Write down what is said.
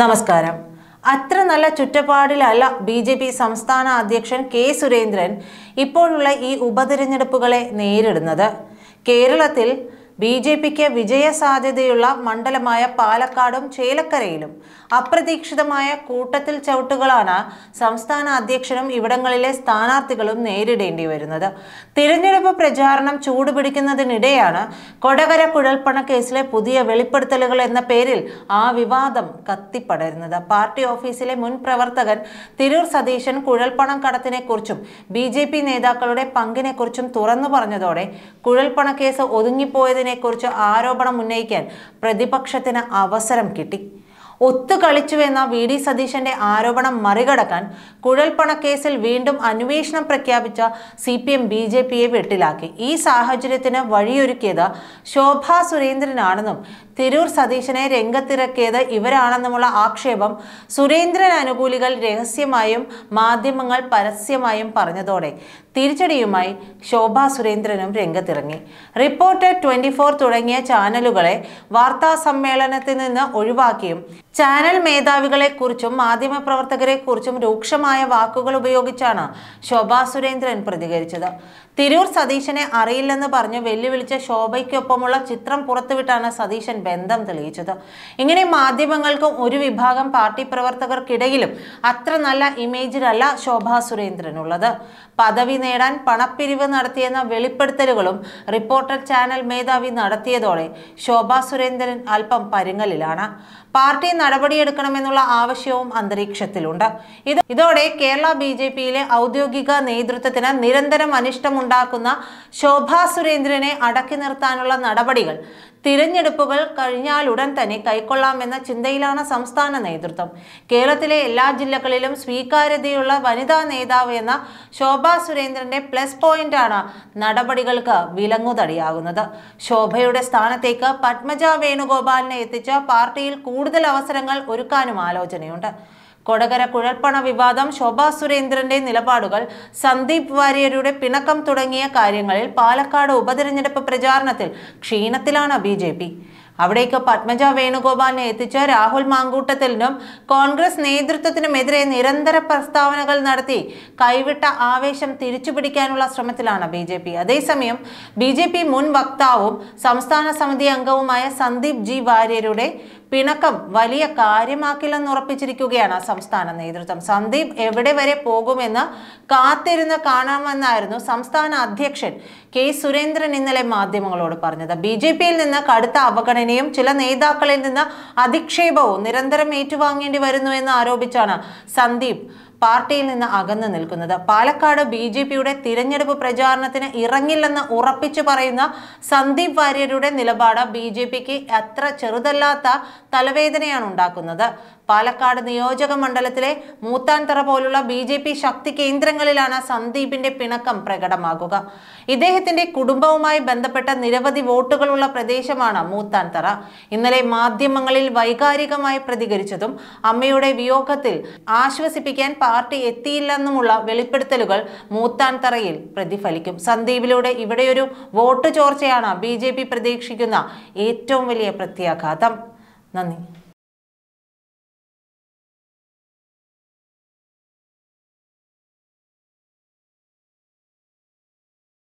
നമസ്കാരം അത്ര നല്ല ചുറ്റപ്പാടിലല്ല ബി ജെ പി സംസ്ഥാന അധ്യക്ഷൻ കെ സുരേന്ദ്രൻ ഇപ്പോഴുള്ള ഈ ഉപതിരഞ്ഞെടുപ്പുകളെ നേരിടുന്നത് കേരളത്തിൽ ബി ജെ പിക്ക് വിജയസാധ്യതയുള്ള മണ്ഡലമായ പാലക്കാടും ചേലക്കരയിലും അപ്രതീക്ഷിതമായ കൂട്ടത്തിൽ ചവിട്ടുകളാണ് സംസ്ഥാന അധ്യക്ഷനും ഇവിടങ്ങളിലെ സ്ഥാനാർത്ഥികളും നേരിടേണ്ടി വരുന്നത് തിരഞ്ഞെടുപ്പ് പ്രചാരണം ചൂടുപിടിക്കുന്നതിനിടെയാണ് കൊടകര കുഴൽപ്പണ കേസിലെ പുതിയ വെളിപ്പെടുത്തലുകൾ എന്ന പേരിൽ ആ വിവാദം കത്തിപ്പടരുന്നത് പാർട്ടി ഓഫീസിലെ മുൻ പ്രവർത്തകൻ തിരൂർ സതീശൻ കുഴൽപ്പണം കടത്തിനെക്കുറിച്ചും ബി ജെ പി നേതാക്കളുടെ പങ്കിനെക്കുറിച്ചും തുറന്നു പറഞ്ഞതോടെ കുഴൽപ്പണ കേസ് ഒതുങ്ങിപ്പോയതിന് ചെയ്തതിനെക്കുറിച്ച് ആരോപണം ഉന്നയിക്കാൻ പ്രതിപക്ഷത്തിന് അവസരം കിട്ടി ഒത്തുകളിച്ചു എന്ന വി ഡി സതീശന്റെ ആരോപണം മറികടക്കാൻ കുഴൽപ്പണക്കേസിൽ വീണ്ടും അന്വേഷണം പ്രഖ്യാപിച്ച C P M B J പിയെ വെട്ടിലാക്കി ഈ സാഹചര്യത്തിന് വഴിയൊരുക്കിയത് ശോഭ സുരേന്ദ്രനാണെന്നും തിരൂർ സതീശനെ രംഗത്തിറക്കിയത് ഇവരാണെന്നുമുള്ള ആക്ഷേപം സുരേന്ദ്രൻ അനുകൂലികൾ രഹസ്യമായും മാധ്യമങ്ങൾ പരസ്യമായും പറഞ്ഞതോടെ തിരിച്ചടിയുമായി ശോഭ സുരേന്ദ്രനും രംഗത്തിറങ്ങി റിപ്പോർട്ടർ ട്വന്റി തുടങ്ങിയ ചാനലുകളെ വാർത്താ സമ്മേളനത്തിൽ നിന്ന് ഒഴിവാക്കിയും ചാനൽ പ്രവർത്തകരെ മാധ്യമപ്രവർത്തകരെക്കുറിച്ചും രൂക്ഷമായ വാക്കുകൾ ഉപയോഗിച്ചാണ് ശോഭാ സുരേന്ദ്രൻ പ്രതികരിച്ചത് തിരൂർ സതീശനെ അറിയില്ലെന്ന് പറഞ്ഞ് വെല്ലുവിളിച്ച ശോഭയ്ക്കൊപ്പമുള്ള ചിത്രം പുറത്തുവിട്ടാണ് സതീശൻ ബന്ധം തെളിയിച്ചത് ഇങ്ങനെ മാധ്യമങ്ങൾക്കും ഒരു വിഭാഗം പാർട്ടി പ്രവർത്തകർക്കിടയിലും അത്ര നല്ല ഇമേജിലല്ല ശോഭാ സുരേന്ദ്രനുള്ളത് പദവി നേടാൻ പണപ്പിരിവ് നടത്തിയെന്ന വെളിപ്പെടുത്തലുകളും റിപ്പോർട്ടർ ചാനൽ മേധാവി നടത്തിയതോടെ ശോഭാ സുരേന്ദ്രൻ അല്പം പരുങ്ങലിലാണ് പാർട്ടി നടപടിയെടുക്കണമെന്നുള്ള ആവശ്യവും അന്തരീക്ഷത്തിലുണ്ട് ഇത് ഇതോടെ കേരള ബി ജെ പിയിലെ ഔദ്യോഗിക നേതൃത്വത്തിന് നിരന്തരം അനിഷ്ടമുണ്ടാക്കുന്ന ശോഭാ സുരേന്ദ്രനെ അടക്കി നിർത്താനുള്ള നടപടികൾ തിരഞ്ഞെടുപ്പുകൾ ഉടൻ തന്നെ കൈക്കൊള്ളാമെന്ന ചിന്തയിലാണ് സംസ്ഥാന നേതൃത്വം കേരളത്തിലെ എല്ലാ ജില്ലകളിലും സ്വീകാര്യതയുള്ള വനിതാ നേതാവ് എന്ന ശോഭാ സുരേന്ദ്രന്റെ പ്ലസ് പോയിന്റ് ആണ് നടപടികൾക്ക് വിലങ്ങുതടിയാകുന്നത് ശോഭയുടെ സ്ഥാനത്തേക്ക് പത്മജ വേണുഗോപാലിനെ എത്തിച്ച് പാർട്ടിയിൽ കൂടുതൽ അവസരങ്ങൾ ഒരുക്കാനും ആലോചനയുണ്ട് കൊടകര കുഴൽപ്പണ വിവാദം ശോഭാ സുരേന്ദ്രന്റെ നിലപാടുകൾ സന്ദീപ് വാര്യരുടെ പിണക്കം തുടങ്ങിയ കാര്യങ്ങളിൽ പാലക്കാട് ഉപതെരഞ്ഞെടുപ്പ് പ്രചാരണത്തിൽ ക്ഷീണത്തിലാണ് ബി അവിടേക്ക് പത്മജ വേണുഗോപാലിനെ എത്തിച്ച രാഹുൽ മാങ്കൂട്ടത്തിലിനും കോൺഗ്രസ് നേതൃത്വത്തിനുമെതിരെ നിരന്തര പ്രസ്താവനകൾ നടത്തി കൈവിട്ട ആവേശം തിരിച്ചുപിടിക്കാനുള്ള ശ്രമത്തിലാണ് ബി ജെ പി അതേസമയം ബി ജെ പി മുൻ വക്താവും സംസ്ഥാന സമിതി അംഗവുമായ സന്ദീപ് ജി വാര്യരുടെ പിണക്കം വലിയ കാര്യമാക്കില്ലെന്ന് ഉറപ്പിച്ചിരിക്കുകയാണ് സംസ്ഥാന നേതൃത്വം സന്ദീപ് എവിടെ വരെ പോകുമെന്ന് കാത്തിരുന്ന് കാണാമെന്നായിരുന്നു സംസ്ഥാന അധ്യക്ഷൻ കെ സുരേന്ദ്രൻ ഇന്നലെ മാധ്യമങ്ങളോട് പറഞ്ഞത് ബി ജെ പിയിൽ നിന്ന് കടുത്ത അവഗണന സേനയും ചില നേതാക്കളിൽ നിന്ന് അധിക്ഷേപവും നിരന്തരം ഏറ്റുവാങ്ങേണ്ടി വരുന്നുവെന്ന് ആരോപിച്ചാണ് സന്ദീപ് പാർട്ടിയിൽ നിന്ന് അകന്നു നിൽക്കുന്നത് പാലക്കാട് ബി ജെ പിയുടെ തിരഞ്ഞെടുപ്പ് പ്രചാരണത്തിന് ഇറങ്ങില്ലെന്ന് ഉറപ്പിച്ചു പറയുന്ന സന്ദീപ് വാര്യരുടെ നിലപാട് ബി ജെ പിക്ക് അത്ര ചെറുതല്ലാത്ത തലവേദനയാണ് ഉണ്ടാക്കുന്നത് പാലക്കാട് നിയോജക മണ്ഡലത്തിലെ മൂത്താൻതറ പോലുള്ള ബി ജെ പി ശക്തി കേന്ദ്രങ്ങളിലാണ് സന്ദീപിന്റെ പിണക്കം പ്രകടമാകുക ഇദ്ദേഹത്തിന്റെ കുടുംബവുമായി ബന്ധപ്പെട്ട നിരവധി വോട്ടുകളുള്ള പ്രദേശമാണ് മൂത്താൻതറ ഇന്നലെ മാധ്യമങ്ങളിൽ വൈകാരികമായി പ്രതികരിച്ചതും അമ്മയുടെ വിയോഗത്തിൽ ആശ്വസിപ്പിക്കാൻ പാർട്ടി എത്തിയില്ലെന്നുമുള്ള വെളിപ്പെടുത്തലുകൾ മൂത്താൻതറയിൽ പ്രതിഫലിക്കും സന്ദീപിലൂടെ ഇവിടെയൊരു വോട്ട് ചോർച്ചയാണ് ബി പ്രതീക്ഷിക്കുന്ന ഏറ്റവും വലിയ പ്രത്യാഘാതം നന്ദി